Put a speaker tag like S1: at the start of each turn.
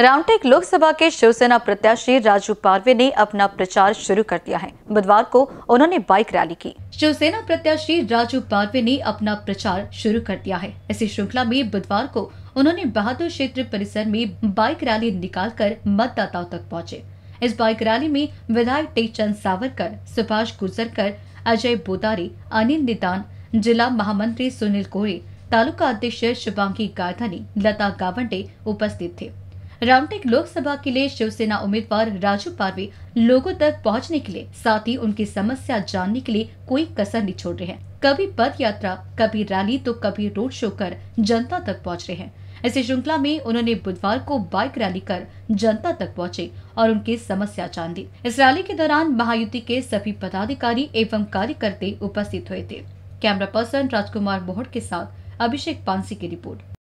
S1: रामटेक लोकसभा के शिवसेना प्रत्याशी राजू पारवे ने अपना प्रचार शुरू कर दिया है बुधवार को उन्होंने बाइक रैली की शिवसेना प्रत्याशी राजू पारवे ने अपना प्रचार शुरू कर दिया है इसी श्रृंखला में बुधवार को उन्होंने बहादुर क्षेत्र परिसर में बाइक रैली निकालकर मतदाताओं तक पहुँचे इस बाइक रैली में विधायक टेकचंद सावरकर सुभाष गुजरकर अजय बोदारी अनिल निदान जिला महामंत्री सुनील कोहरे तालुका अध्यक्ष शुभांगी गायधानी लता गावंडे उपस्थित थे रामटेक लोकसभा के लिए शिवसेना उम्मीदवार राजू पारवे लोगों तक पहुंचने के लिए साथ ही उनकी समस्या जानने के लिए कोई कसर नहीं छोड़ रहे हैं कभी पद यात्रा कभी रैली तो कभी रोड शो कर जनता तक पहुंच रहे हैं इसी श्रृंखला में उन्होंने बुधवार को बाइक रैली कर जनता तक पहुंचे और उनकी समस्या जान दी इस रैली के दौरान महायुति के सभी पदाधिकारी एवं कार्यकर्ता उपस्थित हुए थे कैमरा पर्सन राजकुमार मोहट के साथ अभिषेक पांसी की रिपोर्ट